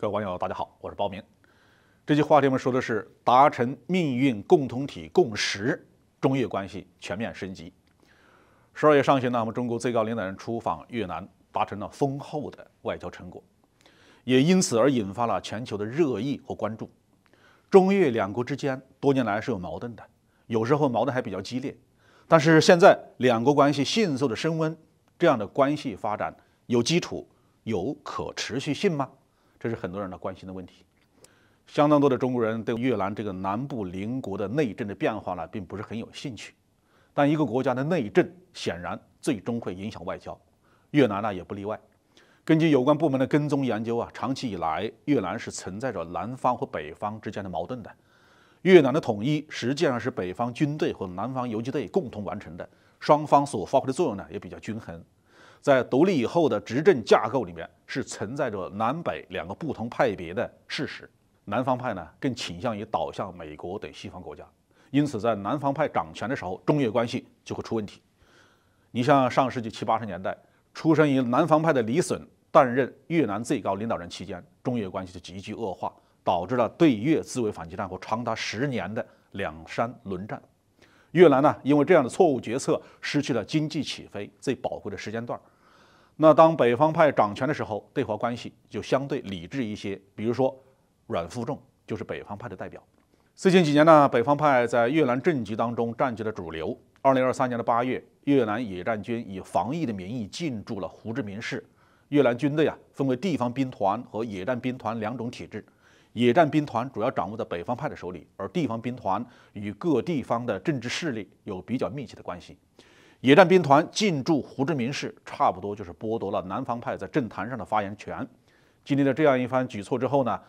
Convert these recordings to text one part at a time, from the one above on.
各位网友，大家好，我是包明。这期话题我们说的是达成命运共同体共识，中越关系全面升级。十二月上旬呢，我们中国最高领导人出访越南，达成了丰厚的外交成果，也因此而引发了全球的热议和关注。中越两国之间多年来是有矛盾的，有时候矛盾还比较激烈，但是现在两国关系迅速的升温，这样的关系发展有基础、有可持续性吗？这是很多人的关心的问题。相当多的中国人对越南这个南部邻国的内政的变化呢，并不是很有兴趣。但一个国家的内政，显然最终会影响外交。越南呢，也不例外。根据有关部门的跟踪研究啊，长期以来，越南是存在着南方和北方之间的矛盾的。越南的统一实际上是北方军队和南方游击队共同完成的，双方所发挥的作用呢，也比较均衡。在独立以后的执政架构里面。是存在着南北两个不同派别的事实。南方派呢，更倾向于倒向美国等西方国家，因此在南方派掌权的时候，中越关系就会出问题。你像上世纪七八十年代，出生于南方派的李隼担任越南最高领导人期间，中越关系就急剧恶化，导致了对越自卫反击战和长达十年的两山轮战。越南呢，因为这样的错误决策，失去了经济起飞最宝贵的时间段。那当北方派掌权的时候，对华关系就相对理智一些。比如说，阮富仲就是北方派的代表。最近几年呢，北方派在越南政局当中占据了主流。二零二三年的八月，越南野战军以防疫的名义进驻了胡志明市。越南军队啊，分为地方兵团和野战兵团两种体制。野战兵团主要掌握在北方派的手里，而地方兵团与各地方的政治势力有比较密切的关系。野战兵团进驻胡志明市，差不多就是剥夺了南方派在政坛上的发言权。经历了这样一番举措之后呢，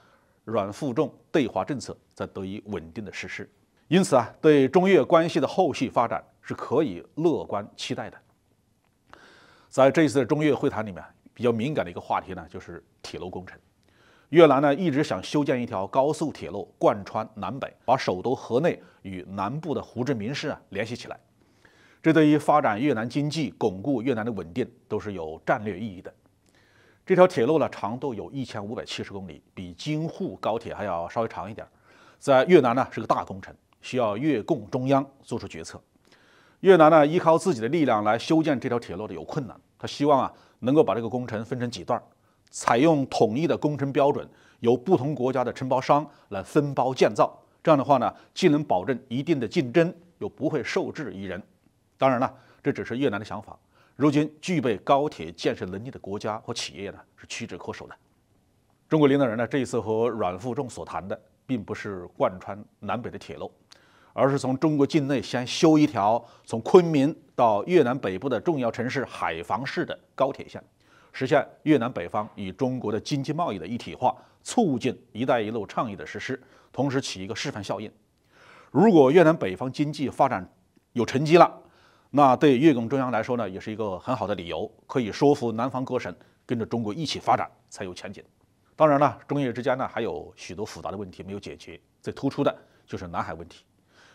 阮富仲对华政策才得以稳定的实施。因此啊，对中越关系的后续发展是可以乐观期待的。在这一次的中越会谈里面，比较敏感的一个话题呢，就是铁路工程。越南呢一直想修建一条高速铁路，贯穿南北，把首都河内与南部的胡志明市啊联系起来。这对于发展越南经济、巩固越南的稳定都是有战略意义的。这条铁路呢，长度有一千五百七十公里，比京沪高铁还要稍微长一点儿。在越南呢，是个大工程，需要越共中央做出决策。越南呢，依靠自己的力量来修建这条铁路的有困难，他希望啊，能够把这个工程分成几段，采用统一的工程标准，由不同国家的承包商来分包建造。这样的话呢，既能保证一定的竞争，又不会受制于人。当然了，这只是越南的想法。如今具备高铁建设能力的国家和企业呢是屈指可数的。中国领导人呢这一次和阮富仲所谈的，并不是贯穿南北的铁路，而是从中国境内先修一条从昆明到越南北部的重要城市海防市的高铁线，实现越南北方与中国的经济贸易的一体化，促进“一带一路”倡议的实施，同时起一个示范效应。如果越南北方经济发展有成绩了，那对越共中央来说呢，也是一个很好的理由，可以说服南方各省跟着中国一起发展才有前景。当然了，中越之间呢还有许多复杂的问题没有解决，最突出的就是南海问题。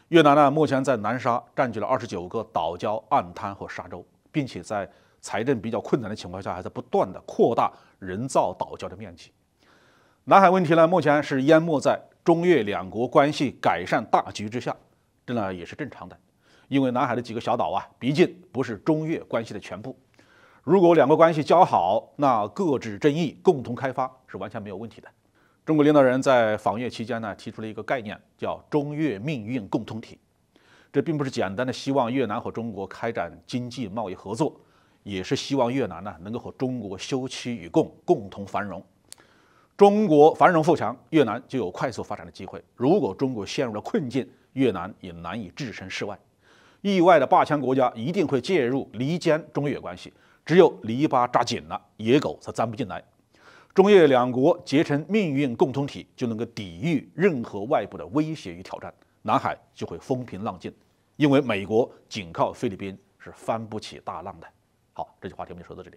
越南呢目前在南沙占据了二十九个岛礁、暗滩和沙洲，并且在财政比较困难的情况下，还在不断的扩大人造岛礁的面积。南海问题呢目前是淹没在中越两国关系改善大局之下，这呢也是正常的。因为南海的几个小岛啊，毕竟不是中越关系的全部。如果两国关系交好，那各止争议，共同开发是完全没有问题的。中国领导人在访越期间呢，提出了一个概念，叫“中越命运共同体”。这并不是简单的希望越南和中国开展经济贸易合作，也是希望越南呢能够和中国休戚与共，共同繁荣。中国繁荣富强，越南就有快速发展的机会。如果中国陷入了困境，越南也难以置身事外。意外的霸权国家一定会介入离间中越关系，只有篱笆扎紧了，野狗才钻不进来。中越两国结成命运共同体，就能够抵御任何外部的威胁与挑战，南海就会风平浪静，因为美国仅靠菲律宾是翻不起大浪的。好，这句话题我们就说到这里。